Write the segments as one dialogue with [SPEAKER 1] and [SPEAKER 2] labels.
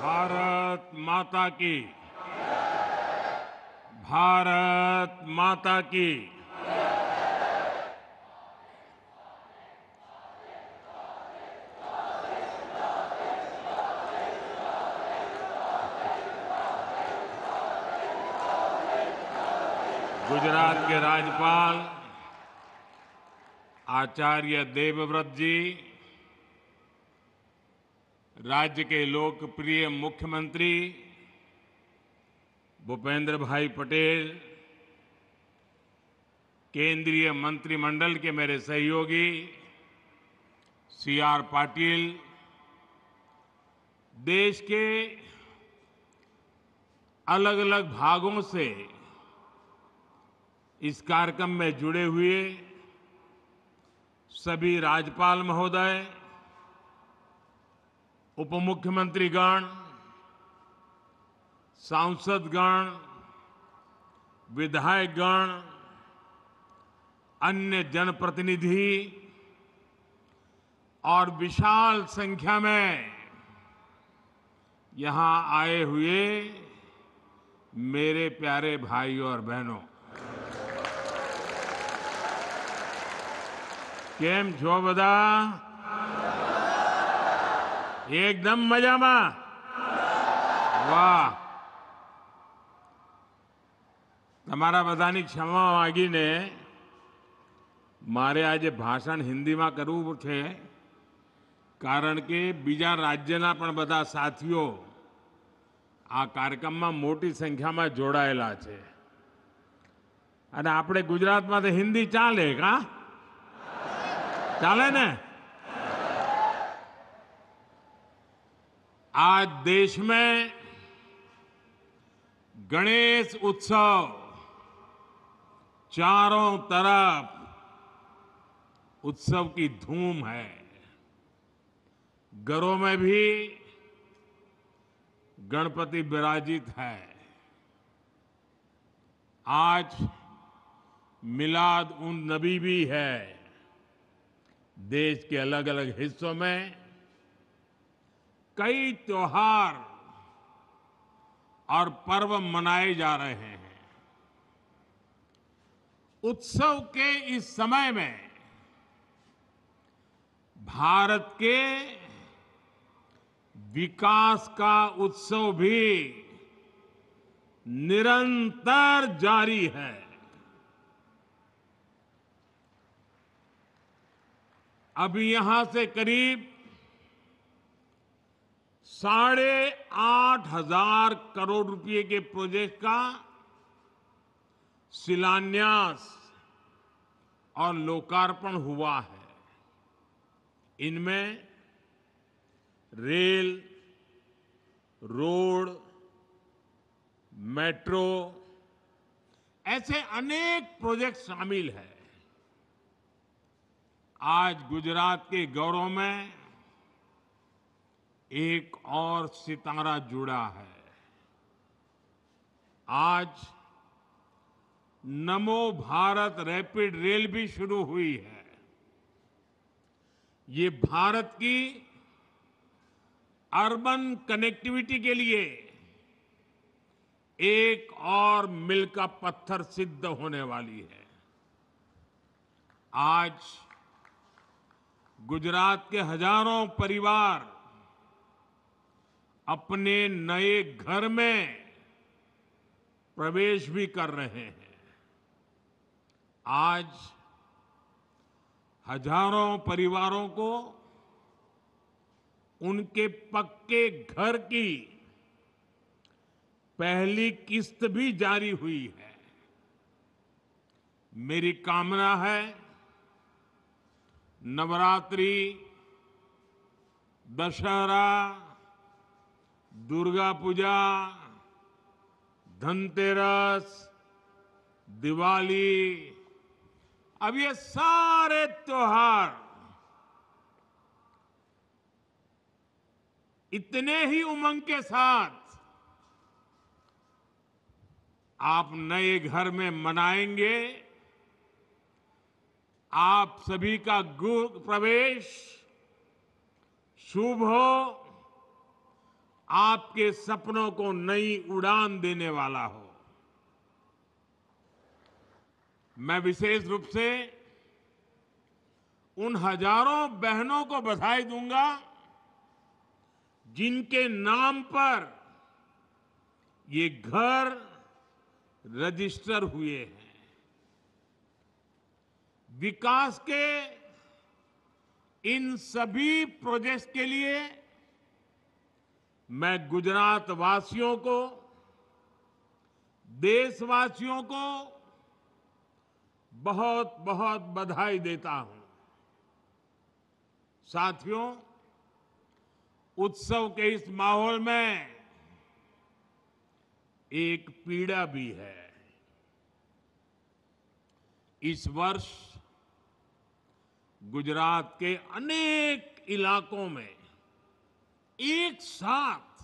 [SPEAKER 1] भारत माता की भारत माता की गुजरात के राज्यपाल आचार्य देवव्रत जी राज्य के लोकप्रिय मुख्यमंत्री भूपेंद्र भाई पटेल केंद्रीय मंत्रिमंडल के मेरे सहयोगी सी आर पाटिल देश के अलग अलग भागों से इस कार्यक्रम में जुड़े हुए सभी राज्यपाल महोदय उप सांसदगण विधायकगण अन्य जनप्रतिनिधि और विशाल संख्या में यहां आए हुए मेरे प्यारे भाई और बहनों केम जो बदा એકદમ મજામાં વાહ તમારા બધાની ક્ષમા માગીને મારે આજે ભાષણ હિન્દીમાં કરવું છે કારણ કે બીજા રાજ્યના પણ બધા સાથીઓ આ કાર્યક્રમમાં મોટી સંખ્યામાં જોડાયેલા છે અને આપણે ગુજરાતમાં તો હિન્દી ચાલે કા ચાલે ને आज देश में गणेश उत्सव चारों तरफ उत्सव की धूम है घरों में भी गणपति विराजित है आज मिलाद उन नबी भी है देश के अलग अलग हिस्सों में कई त्योहार और पर्व मनाए जा रहे हैं उत्सव के इस समय में भारत के विकास का उत्सव भी निरंतर जारी है अभी यहां से करीब साढ़े आठ हजार करोड़ रुपए के प्रोजेक्ट का शिलान्यास और लोकार्पण हुआ है इनमें रेल रोड मेट्रो ऐसे अनेक प्रोजेक्ट शामिल हैं आज गुजरात के गौरव में एक और सितारा जुड़ा है आज नमो भारत रैपिड रेल भी शुरू हुई है ये भारत की अर्बन कनेक्टिविटी के लिए एक और मिल का पत्थर सिद्ध होने वाली है आज गुजरात के हजारों परिवार अपने नए घर में प्रवेश भी कर रहे हैं आज हजारों परिवारों को उनके पक्के घर की पहली किस्त भी जारी हुई है मेरी कामना है नवरात्रि दशहरा दुर्गा पूजा धनतेरस दिवाली अब ये सारे त्योहार इतने ही उमंग के साथ आप नए घर में मनाएंगे आप सभी का गुरु प्रवेश शुभ हो आपके सपनों को नई उड़ान देने वाला हो मैं विशेष रूप से उन हजारों बहनों को बधाई दूंगा जिनके नाम पर ये घर रजिस्टर हुए हैं विकास के इन सभी प्रोजेक्ट्स के लिए मैं गुजरात वासियों को देशवासियों को बहुत बहुत बधाई देता हूं साथियों उत्सव के इस माहौल में एक पीड़ा भी है इस वर्ष गुजरात के अनेक इलाकों में एक साथ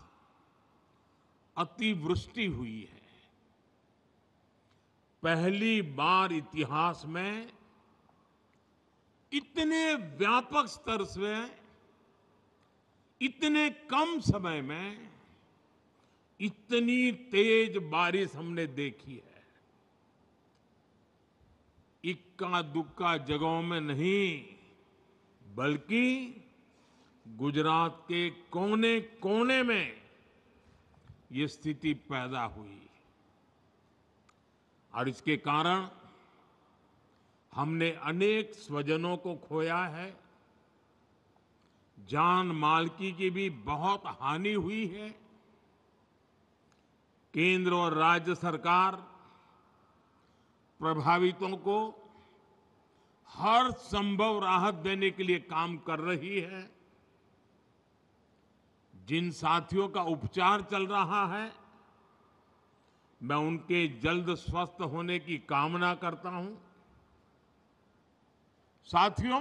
[SPEAKER 1] अतिवृष्टि हुई है पहली बार इतिहास में इतने व्यापक स्तर से इतने कम समय में इतनी तेज बारिश हमने देखी है इक्का दुक्का जगहों में नहीं बल्कि गुजरात के कोने कोने में ये स्थिति पैदा हुई और इसके कारण हमने अनेक स्वजनों को खोया है जान माल की, की भी बहुत हानि हुई है केंद्र और राज्य सरकार प्रभावितों को हर संभव राहत देने के लिए काम कर रही है जिन साथियों का उपचार चल रहा है मैं उनके जल्द स्वस्थ होने की कामना करता हूं साथियों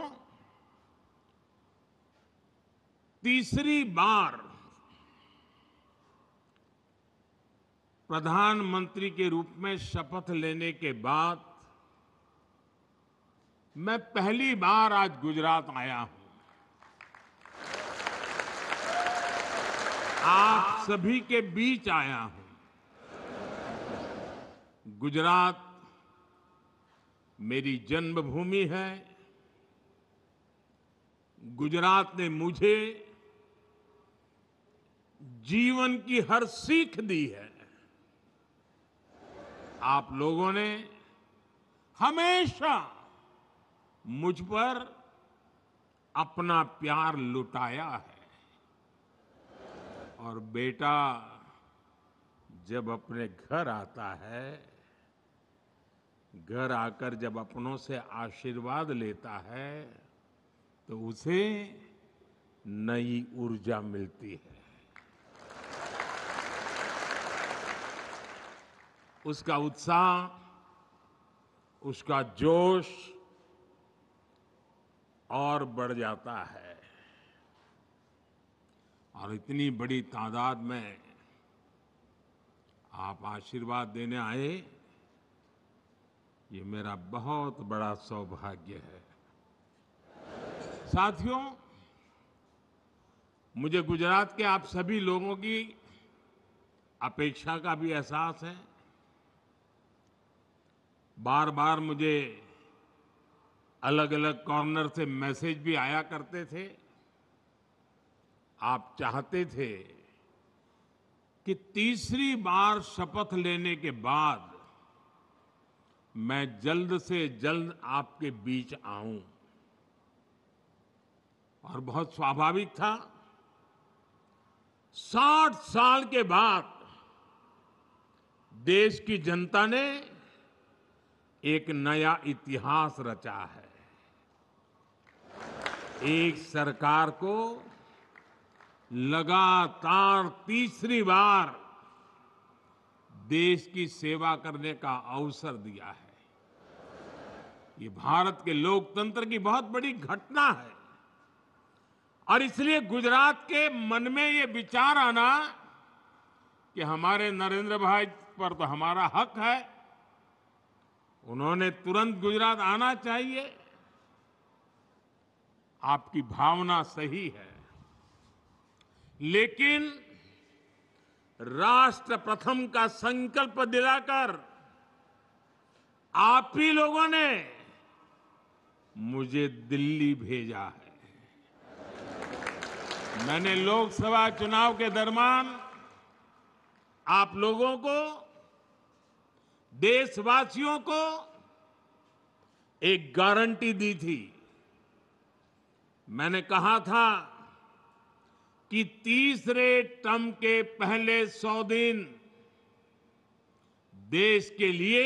[SPEAKER 1] तीसरी बार प्रधानमंत्री के रूप में शपथ लेने के बाद मैं पहली बार आज गुजरात आया हूं आप सभी के बीच आया हूं गुजरात मेरी जन्मभूमि है गुजरात ने मुझे जीवन की हर सीख दी है आप लोगों ने हमेशा मुझ पर अपना प्यार लुटाया है और बेटा जब अपने घर आता है घर आकर जब अपनों से आशीर्वाद लेता है तो उसे नई ऊर्जा मिलती है उसका उत्साह उसका जोश और बढ़ जाता है और इतनी बड़ी तादाद में आप आशीर्वाद देने आए ये मेरा बहुत बड़ा सौभाग्य है साथियों मुझे गुजरात के आप सभी लोगों की अपेक्षा का भी एहसास है बार बार मुझे अलग अलग कॉर्नर से मैसेज भी आया करते थे आप चाहते थे कि तीसरी बार शपथ लेने के बाद मैं जल्द से जल्द आपके बीच आऊं और बहुत स्वाभाविक था साठ साल के बाद देश की जनता ने एक नया इतिहास रचा है एक सरकार को लगातार तीसरी बार देश की सेवा करने का अवसर दिया है ये भारत के लोकतंत्र की बहुत बड़ी घटना है और इसलिए गुजरात के मन में ये विचार आना कि हमारे नरेंद्र भाई पर तो हमारा हक है उन्होंने तुरंत गुजरात आना चाहिए आपकी भावना सही है लेकिन राष्ट्र प्रथम का संकल्प दिलाकर आप ही लोगों ने मुझे दिल्ली भेजा है मैंने लोकसभा चुनाव के दरमियान आप लोगों को देशवासियों को एक गारंटी दी थी मैंने कहा था कि तीसरे टर्म के पहले सौ दिन देश के लिए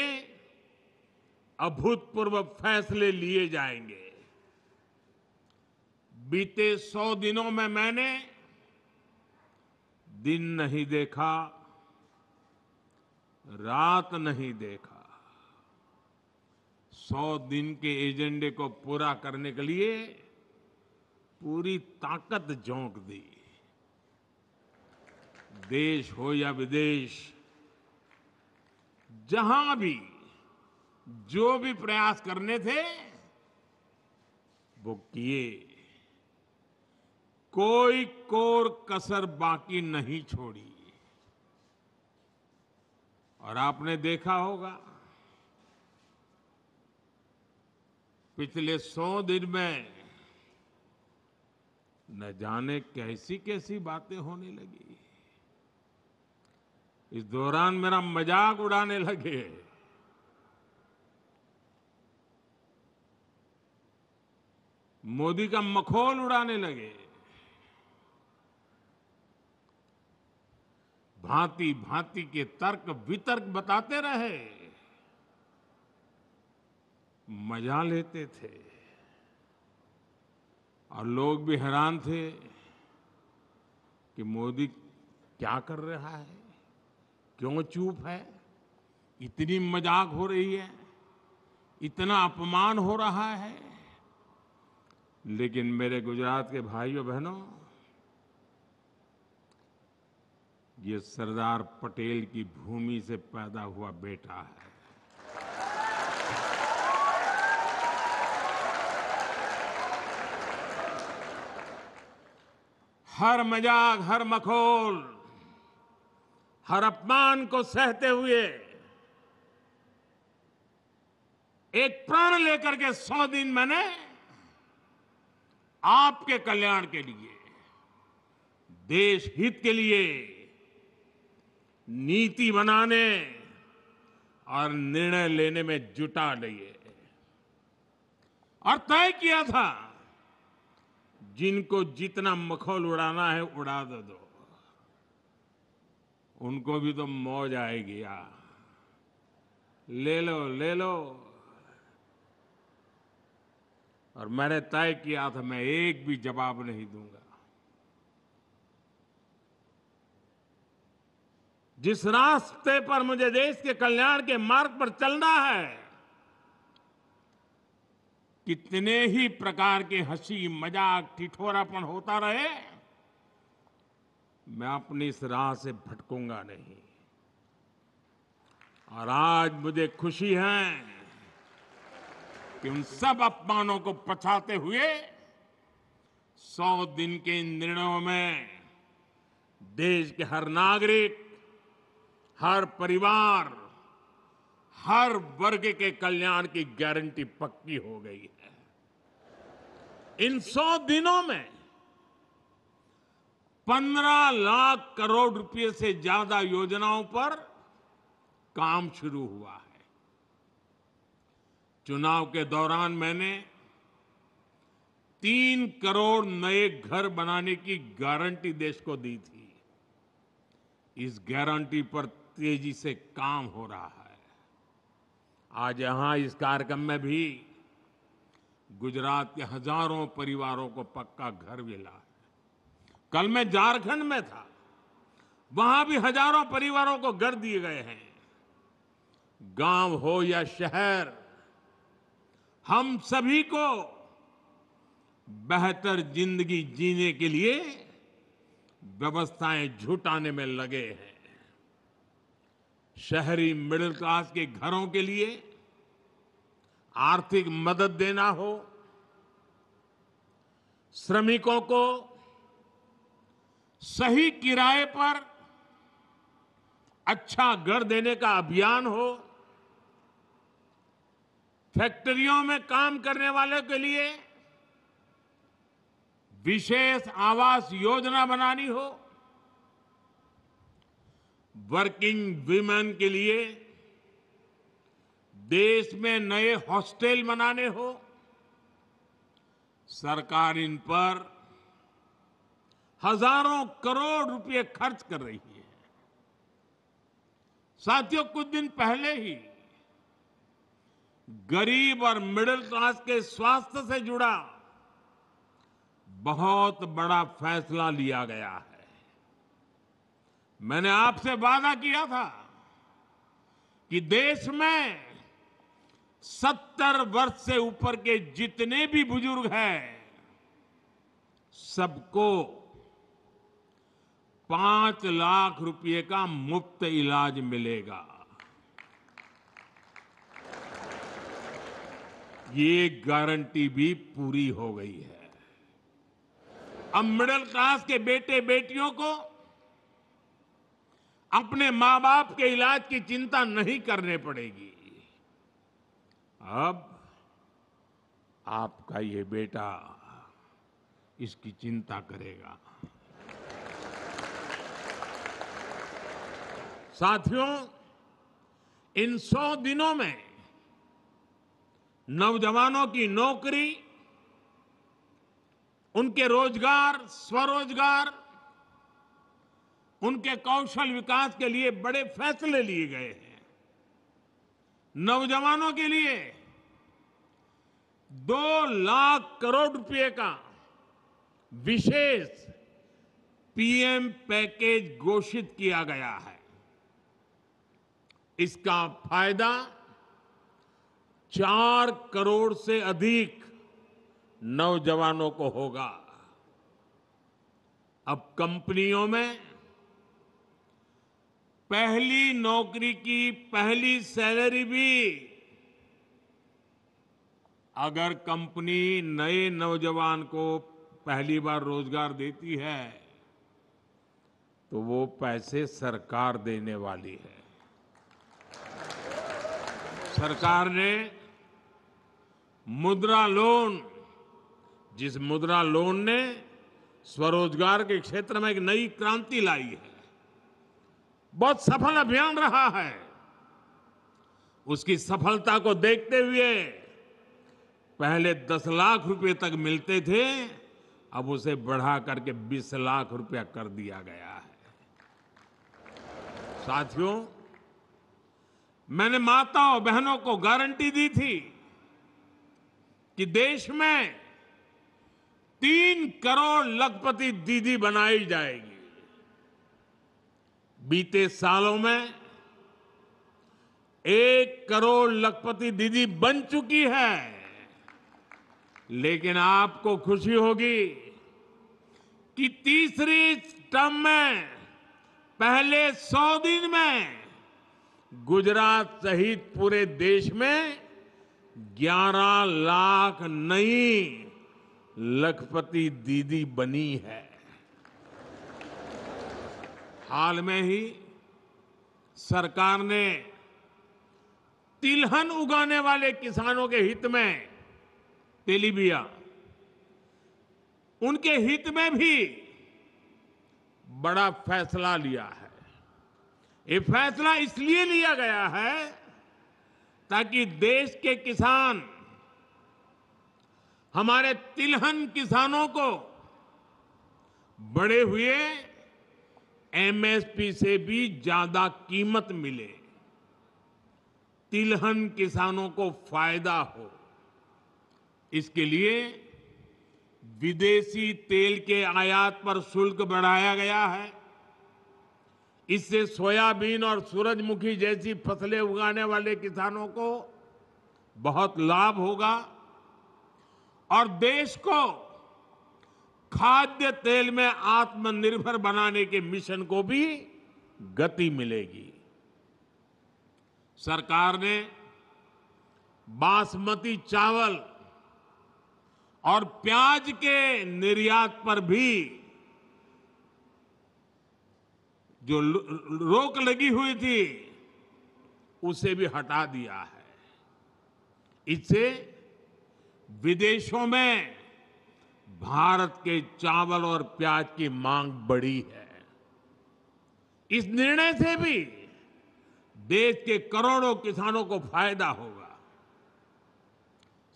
[SPEAKER 1] अभूतपूर्व फैसले लिए जाएंगे बीते सौ दिनों में मैंने दिन नहीं देखा रात नहीं देखा सौ दिन के एजेंडे को पूरा करने के लिए पूरी ताकत झोंक दी देश हो या विदेश जहां भी जो भी प्रयास करने थे वो किए कोई कोर कसर बाकी नहीं छोड़ी और आपने देखा होगा पिछले सौ दिन में न जाने कैसी कैसी बातें होने लगी इस दौरान मेरा मजाक उड़ाने लगे मोदी का मखोल उड़ाने लगे भांति भांति के तर्क वितर्क बताते रहे मजा लेते थे और लोग भी हैरान थे कि मोदी क्या कर रहा है क्यों चूप है इतनी मजाक हो रही है इतना अपमान हो रहा है लेकिन मेरे गुजरात के भाइयों बहनों ये सरदार पटेल की भूमि से पैदा हुआ बेटा है हर मजाक हर मखोल हर अपमान को सहते हुए एक प्राण लेकर के सौ दिन मैंने आपके कल्याण के लिए देश हित के लिए नीति बनाने और निर्णय लेने में जुटा लिए और तय किया था जिनको जितना मखौल उड़ाना है उड़ा दो उनको भी तो मौज आएगी यार ले लो ले लो और मैंने तय किया था मैं एक भी जवाब नहीं दूंगा जिस रास्ते पर मुझे देश के कल्याण के मार्ग पर चलना है कितने ही प्रकार के हंसी मजाक ठिठोरापन होता रहे मैं अपनी इस राह से भटकूंगा नहीं और आज मुझे खुशी है कि उन सब अपमानों को पछाते हुए सौ दिन के इन निर्णयों में देश के हर नागरिक हर परिवार हर वर्ग के कल्याण की गारंटी पक्की हो गई है इन सौ दिनों में पंद्रह लाख करोड़ रुपए से ज्यादा योजनाओं पर काम शुरू हुआ है चुनाव के दौरान मैंने तीन करोड़ नए घर बनाने की गारंटी देश को दी थी इस गारंटी पर तेजी से काम हो रहा है आज यहां इस कार्यक्रम में भी गुजरात के हजारों परिवारों को पक्का घर मिला कल मैं झारखंड में था वहां भी हजारों परिवारों को घर दिए गए हैं गांव हो या शहर हम सभी को बेहतर जिंदगी जीने के लिए व्यवस्थाएं झुटाने में लगे हैं शहरी मिडिल क्लास के घरों के लिए आर्थिक मदद देना हो श्रमिकों को सही किराए पर अच्छा घर देने का अभियान हो फैक्ट्रियों में काम करने वालों के लिए विशेष आवास योजना बनानी हो वर्किंग वीमेन के लिए देश में नए हॉस्टल बनाने हो सरकार इन पर हजारों करोड़ रुपए खर्च कर रही है साथियों कुछ दिन पहले ही गरीब और मिडिल क्लास के स्वास्थ्य से जुड़ा बहुत बड़ा फैसला लिया गया है मैंने आपसे वादा किया था कि देश में सत्तर वर्ष से ऊपर के जितने भी बुजुर्ग हैं सबको पांच लाख रुपए का मुफ्त इलाज मिलेगा ये गारंटी भी पूरी हो गई है अब मिडिल क्लास के बेटे बेटियों को अपने मां बाप के इलाज की चिंता नहीं करने पड़ेगी अब आपका ये बेटा इसकी चिंता करेगा साथियों इन सौ दिनों में नौजवानों की नौकरी उनके रोजगार स्वरोजगार उनके कौशल विकास के लिए बड़े फैसले लिए गए हैं नौजवानों के लिए दो लाख करोड़ रुपए का विशेष पीएम पैकेज घोषित किया गया है इसका फायदा चार करोड़ से अधिक नौजवानों को होगा अब कंपनियों में पहली नौकरी की पहली सैलरी भी अगर कंपनी नए नौजवान को पहली बार रोजगार देती है तो वो पैसे सरकार देने वाली है सरकार ने मुद्रा लोन जिस मुद्रा लोन ने स्वरोजगार के क्षेत्र में एक नई क्रांति लाई है बहुत सफल अभियान रहा है उसकी सफलता को देखते हुए पहले 10 लाख रुपए तक मिलते थे अब उसे बढ़ा करके 20 लाख रुपया कर दिया गया है साथियों मैंने माताओं बहनों को गारंटी दी थी कि देश में तीन करोड़ लखपति दीदी बनाई जाएगी बीते सालों में एक करोड़ लखपति दीदी बन चुकी है लेकिन आपको खुशी होगी कि तीसरी टर्म में पहले सौ दिन में गुजरात सहित पूरे देश में 11 लाख नई लखपति दीदी बनी है हाल में ही सरकार ने तिलहन उगाने वाले किसानों के हित में तेलीबिया उनके हित में भी बड़ा फैसला लिया है ये फैसला इसलिए लिया गया है ताकि देश के किसान हमारे तिलहन किसानों को बड़े हुए एमएसपी से भी ज्यादा कीमत मिले तिलहन किसानों को फायदा हो इसके लिए विदेशी तेल के आयात पर शुल्क बढ़ाया गया है इससे सोयाबीन और सूरजमुखी जैसी फसलें उगाने वाले किसानों को बहुत लाभ होगा और देश को खाद्य तेल में आत्मनिर्भर बनाने के मिशन को भी गति मिलेगी सरकार ने बासमती चावल और प्याज के निर्यात पर भी जो रोक लगी हुई थी उसे भी हटा दिया है इससे विदेशों में भारत के चावल और प्याज की मांग बढ़ी है इस निर्णय से भी देश के करोड़ों किसानों को फायदा होगा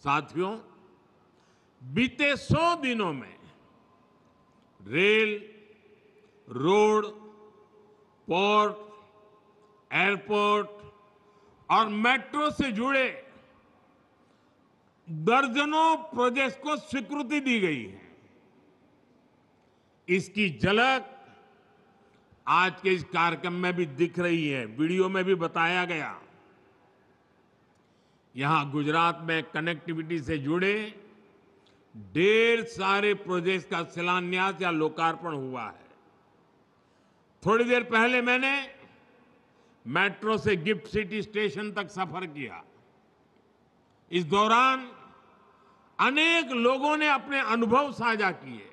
[SPEAKER 1] साथियों बीते सौ दिनों में रेल रोड पोर्ट एयरपोर्ट और मेट्रो से जुड़े दर्जनों प्रोजेक्ट को स्वीकृति दी गई है इसकी झलक आज के इस कार्यक्रम में भी दिख रही है वीडियो में भी बताया गया यहां गुजरात में कनेक्टिविटी से जुड़े ढेर सारे प्रोजेक्ट्स का शिलान्यास या लोकार्पण हुआ है थोड़ी देर पहले मैंने मेट्रो से गिफ्ट सिटी स्टेशन तक सफर किया इस दौरान अनेक लोगों ने अपने अनुभव साझा किए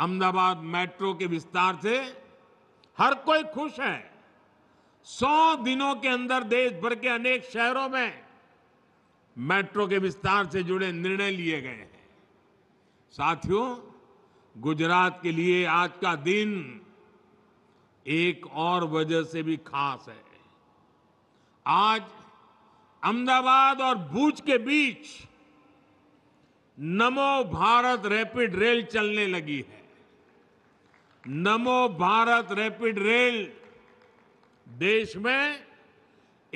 [SPEAKER 1] अहमदाबाद मेट्रो के विस्तार से हर कोई खुश है सौ दिनों के अंदर देश भर के अनेक शहरों में मेट्रो के विस्तार से जुड़े निर्णय लिए गए हैं साथियों गुजरात के लिए आज का दिन एक और वजह से भी खास है आज अहमदाबाद और भूज के बीच नमो भारत रैपिड रेल चलने लगी है नमो भारत रैपिड रेल देश में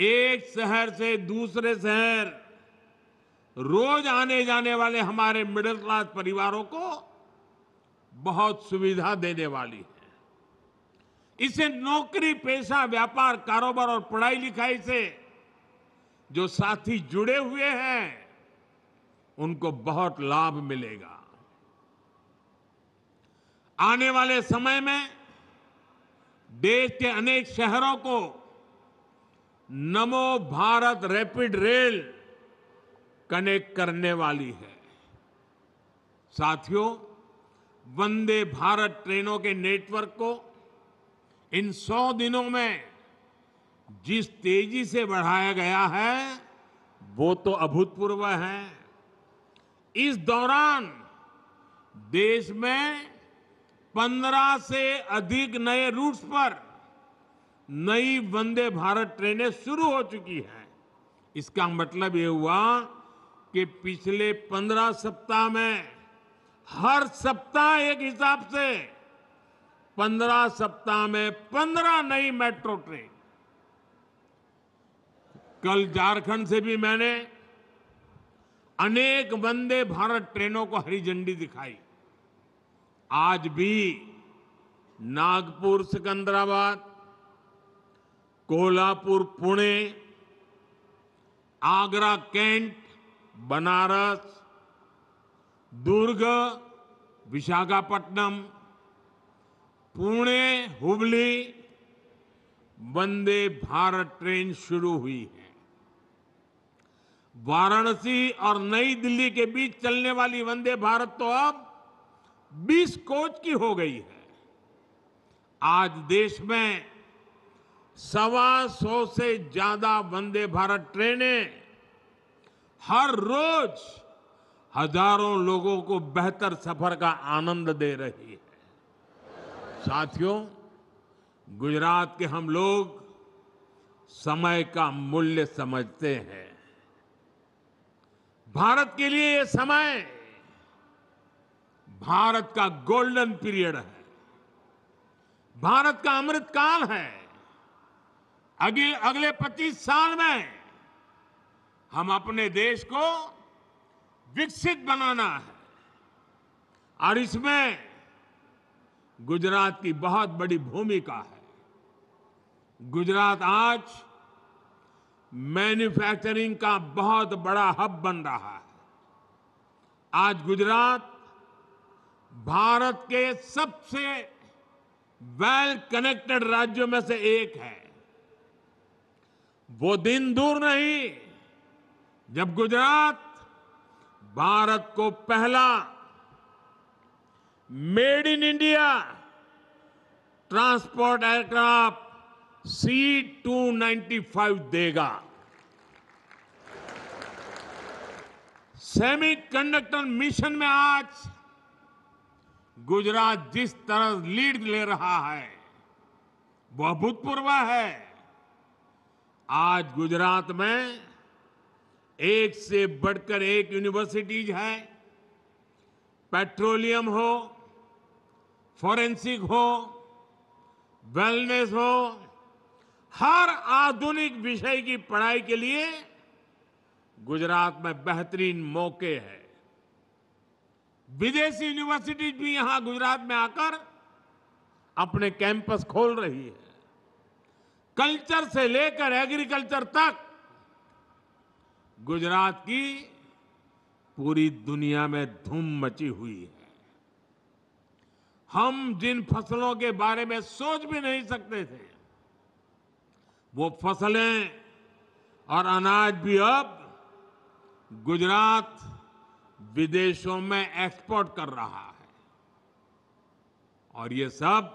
[SPEAKER 1] एक शहर से दूसरे शहर रोज आने जाने वाले हमारे मिडिल क्लास परिवारों को बहुत सुविधा देने वाली है इसे नौकरी पेशा व्यापार कारोबार और पढ़ाई लिखाई से जो साथी जुड़े हुए हैं उनको बहुत लाभ मिलेगा आने वाले समय में देश के अनेक शहरों को नमो भारत रैपिड रेल कनेक्ट करने वाली है साथियों वंदे भारत ट्रेनों के नेटवर्क को इन सौ दिनों में जिस तेजी से बढ़ाया गया है वो तो अभूतपूर्व है इस दौरान देश में पंद्रह से अधिक नए रूट्स पर नई वंदे भारत ट्रेनें शुरू हो चुकी हैं इसका मतलब ये हुआ कि पिछले पंद्रह सप्ताह में हर सप्ताह एक हिसाब से पंद्रह सप्ताह में पंद्रह नई मेट्रो ट्रेन कल झारखंड से भी मैंने अनेक वंदे भारत ट्रेनों को हरी झंडी दिखाई आज भी नागपुर सिकंदराबाद कोल्हापुर पुणे आगरा कैंट बनारस दुर्ग विशाखापट्टनम पुणे हुबली वंदे भारत ट्रेन शुरू हुई है वाराणसी और नई दिल्ली के बीच चलने वाली वंदे भारत तो अब 20 कोच की हो गई है आज देश में सवा सौ से ज्यादा वंदे भारत ट्रेनें हर रोज हजारों लोगों को बेहतर सफर का आनंद दे रही है साथियों गुजरात के हम लोग समय का मूल्य समझते हैं भारत के लिए ये समय भारत का गोल्डन पीरियड है भारत का अमृत काल है अगले अगले 25 साल में हम अपने देश को विकसित बनाना है और इसमें गुजरात की बहुत बड़ी भूमिका है गुजरात आज मैन्युफैक्चरिंग का बहुत बड़ा हब बन रहा है आज गुजरात भारत के सबसे वेल कनेक्टेड राज्यों में से एक है वो दिन दूर नहीं जब गुजरात भारत को पहला made in India transport aircraft C five देगा सेमी कंडक्टर मिशन में आज गुजरात जिस तरह लीड ले रहा है वह अभूतपूर्व है आज गुजरात में एक से बढ़कर एक यूनिवर्सिटीज है पेट्रोलियम हो फॉरेंसिक हो वेलनेस हो हर आधुनिक विषय की पढ़ाई के लिए गुजरात में बेहतरीन मौके हैं विदेशी यूनिवर्सिटीज भी यहां गुजरात में आकर अपने कैंपस खोल रही है कल्चर से लेकर एग्रीकल्चर तक गुजरात की पूरी दुनिया में धूम मची हुई है हम जिन फसलों के बारे में सोच भी नहीं सकते थे वो फसलें और अनाज भी अब गुजरात विदेशों में एक्सपोर्ट कर रहा है और ये सब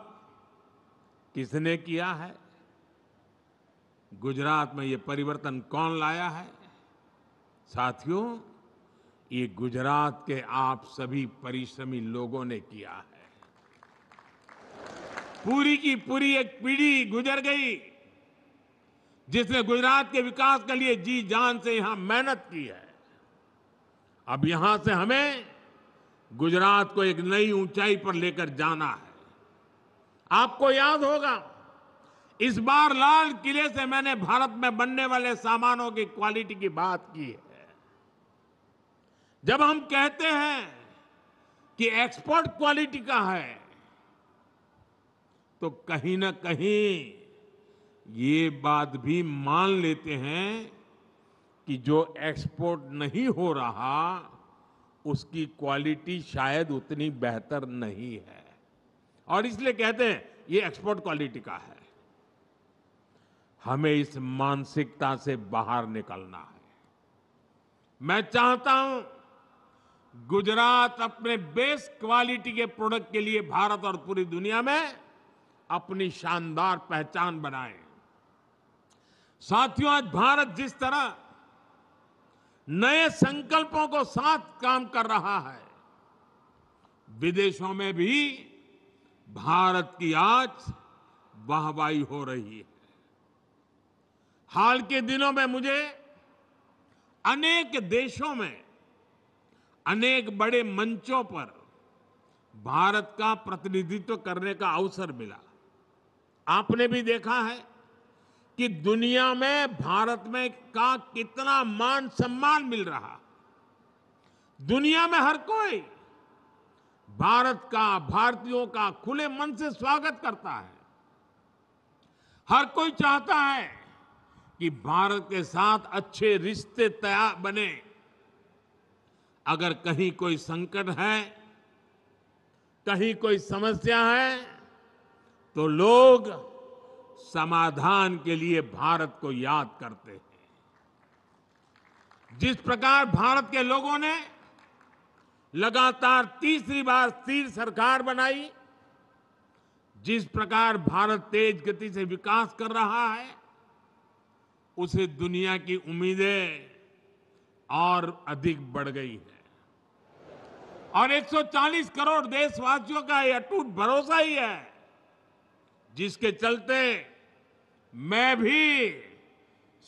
[SPEAKER 1] किसने किया है गुजरात में ये परिवर्तन कौन लाया है साथियों ये गुजरात के आप सभी परिश्रमी लोगों ने किया है पूरी की पूरी एक पीढ़ी गुजर गई जिसने गुजरात के विकास के लिए जी जान से यहां मेहनत की है अब यहां से हमें गुजरात को एक नई ऊंचाई पर लेकर जाना है आपको याद होगा इस बार लाल किले से मैंने भारत में बनने वाले सामानों की क्वालिटी की बात की है जब हम कहते हैं कि एक्सपोर्ट क्वालिटी का है तो कहीं ना कहीं ये बात भी मान लेते हैं कि जो एक्सपोर्ट नहीं हो रहा उसकी क्वालिटी शायद उतनी बेहतर नहीं है और इसलिए कहते हैं ये एक्सपोर्ट क्वालिटी का है हमें इस मानसिकता से बाहर निकलना है मैं चाहता हूं गुजरात अपने बेस्ट क्वालिटी के प्रोडक्ट के लिए भारत और पूरी दुनिया में अपनी शानदार पहचान बनाए साथियों आज भारत जिस तरह नए संकल्पों को साथ काम कर रहा है विदेशों में भी भारत की आज वाहवाही हो रही है हाल के दिनों में मुझे अनेक देशों में अनेक बड़े मंचों पर भारत का प्रतिनिधित्व करने का अवसर मिला आपने भी देखा है कि दुनिया में भारत में का कितना मान सम्मान मिल रहा दुनिया में हर कोई भारत का भारतीयों का खुले मन से स्वागत करता है हर कोई चाहता है कि भारत के साथ अच्छे रिश्ते तैयार बने अगर कहीं कोई संकट है कहीं कोई समस्या है तो लोग समाधान के लिए भारत को याद करते हैं जिस प्रकार भारत के लोगों ने लगातार तीसरी बार स्थिर सरकार बनाई जिस प्रकार भारत तेज गति से विकास कर रहा है उसे दुनिया की उम्मीदें और अधिक बढ़ गई है और 140 करोड़ देशवासियों का यह अटूट भरोसा ही है जिसके चलते मैं भी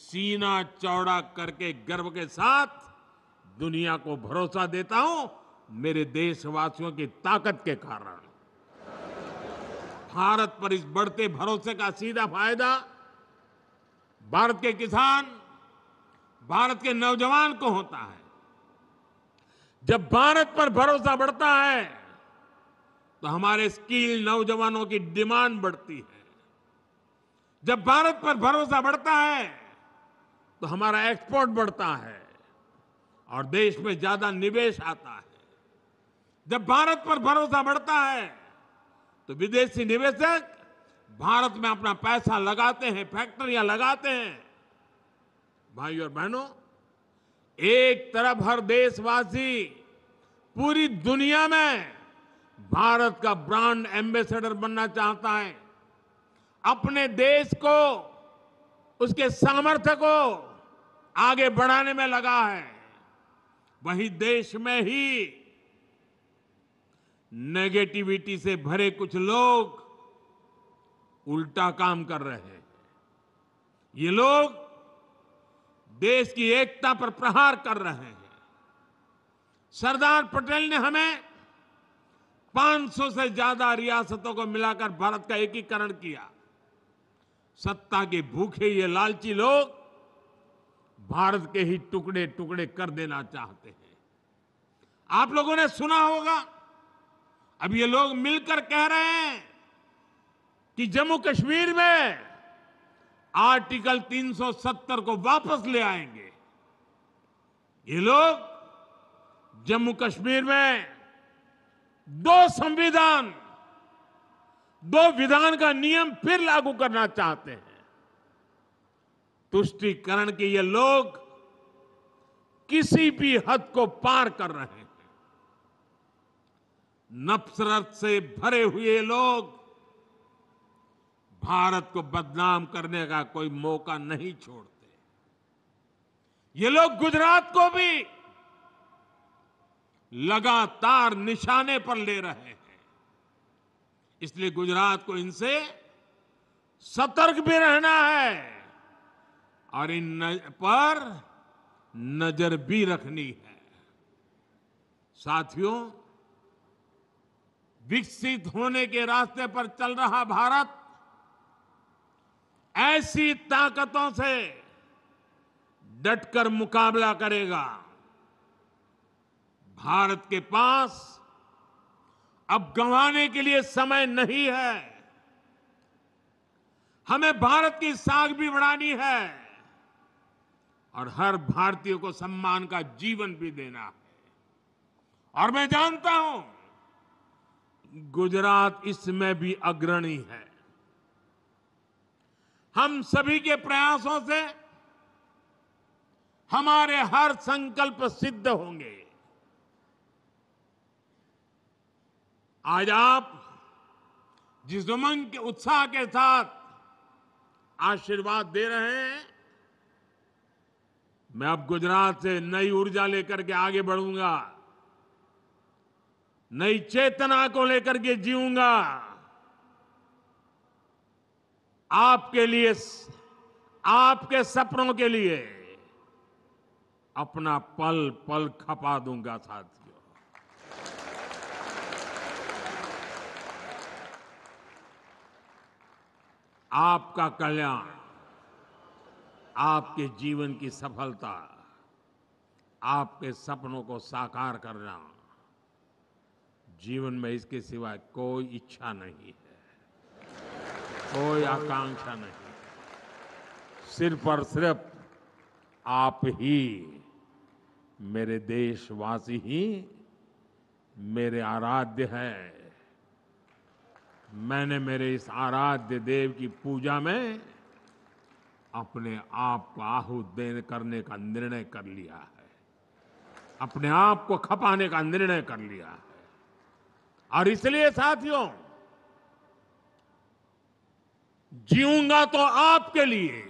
[SPEAKER 1] सीना चौड़ा करके गर्व के साथ दुनिया को भरोसा देता हूं मेरे देशवासियों की ताकत के कारण भारत पर इस बढ़ते भरोसे का सीधा फायदा भारत के किसान भारत के नौजवान को होता है जब भारत पर भरोसा बढ़ता है तो हमारे स्किल नौजवानों की डिमांड बढ़ती है जब भारत पर भरोसा बढ़ता है तो हमारा एक्सपोर्ट बढ़ता है और देश में ज्यादा निवेश आता है जब भारत पर भरोसा बढ़ता है तो विदेशी निवेशक भारत में अपना पैसा लगाते हैं फैक्ट्रियां लगाते हैं भाई और बहनों एक तरफ हर देशवासी पूरी दुनिया में भारत का ब्रांड एम्बेसडर बनना चाहता है अपने देश को उसके सामर्थ्य को आगे बढ़ाने में लगा है वही देश में ही नेगेटिविटी से भरे कुछ लोग उल्टा काम कर रहे हैं ये लोग देश की एकता पर प्रहार कर रहे हैं सरदार पटेल ने हमें 500 से ज्यादा रियासतों को मिलाकर भारत का एकीकरण किया सत्ता के भूखे ये लालची लोग भारत के ही टुकड़े टुकड़े कर देना चाहते हैं आप लोगों ने सुना होगा अब ये लोग मिलकर कह रहे हैं कि जम्मू कश्मीर में आर्टिकल 370 को वापस ले आएंगे ये लोग जम्मू कश्मीर में दो संविधान दो विधान का नियम फिर लागू करना चाहते हैं तुष्टिकरण के ये लोग किसी भी हद को पार कर रहे हैं नफसरत से भरे हुए लोग भारत को बदनाम करने का कोई मौका नहीं छोड़ते ये लोग गुजरात को भी लगातार निशाने पर ले रहे हैं इसलिए गुजरात को इनसे सतर्क भी रहना है और इन पर नजर भी रखनी है साथियों विकसित होने के रास्ते पर चल रहा भारत ऐसी ताकतों से डटकर मुकाबला करेगा भारत के पास अब गंवाने के लिए समय नहीं है हमें भारत की साख भी बढ़ानी है और हर भारतीय को सम्मान का जीवन भी देना है और मैं जानता हूं गुजरात इसमें भी अग्रणी है हम सभी के प्रयासों से हमारे हर संकल्प सिद्ध होंगे आज आप जिस उमंग के उत्साह के साथ आशीर्वाद दे रहे हैं मैं अब गुजरात से नई ऊर्जा लेकर के आगे बढ़ूंगा नई चेतना को लेकर के जीऊंगा आपके लिए आपके सपनों के लिए अपना पल पल खपा दूंगा साथ आपका कल्याण आपके जीवन की सफलता आपके सपनों को साकार करना जीवन में इसके सिवाय कोई इच्छा नहीं है कोई आकांक्षा नहीं सिर्फ और सिर्फ आप ही मेरे देशवासी ही मेरे आराध्य हैं मैंने मेरे इस आराध्य देव की पूजा में अपने आप को आहुत देने करने का निर्णय कर लिया है अपने आप को खपाने का निर्णय कर लिया है और इसलिए साथियों जीऊंगा तो आपके लिए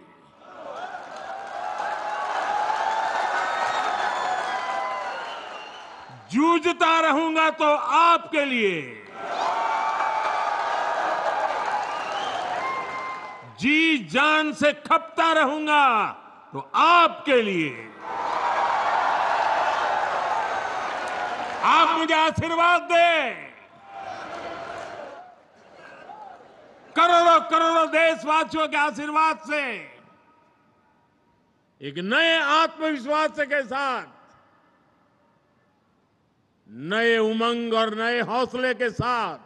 [SPEAKER 1] जूझता रहूंगा तो आपके लिए जी जान से खपता रहूंगा तो आपके लिए आप मुझे आशीर्वाद दें करोड़ों करोड़ों देशवासियों के आशीर्वाद से एक नए आत्मविश्वास के साथ नए उमंग और नए हौसले के साथ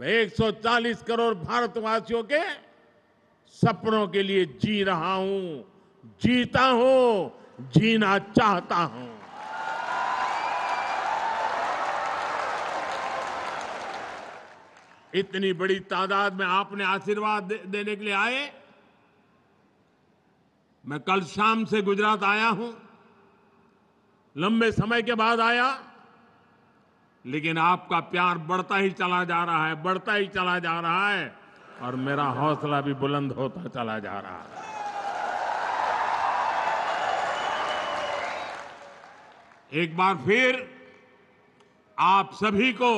[SPEAKER 1] मैं 140 करोड़ भारतवासियों के सपनों के लिए जी रहा हूं जीता हूं जीना चाहता हूं इतनी बड़ी तादाद में आपने आशीर्वाद देने के लिए आए मैं कल शाम से गुजरात आया हूं लंबे समय के बाद आया लेकिन आपका प्यार बढ़ता ही चला जा रहा है बढ़ता ही चला जा रहा है और मेरा हौसला भी बुलंद होता चला जा रहा है एक बार फिर आप सभी को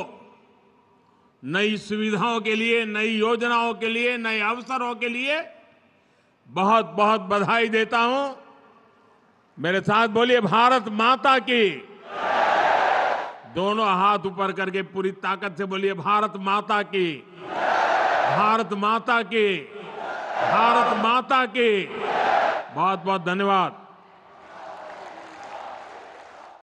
[SPEAKER 1] नई सुविधाओं के लिए नई योजनाओं के लिए नए अवसरों के लिए बहुत बहुत बधाई देता हूं मेरे साथ बोलिए भारत माता की दोनों हाथ ऊपर करके पूरी ताकत से बोलिए भारत माता की भारत माता की भारत माता की बहुत बहुत धन्यवाद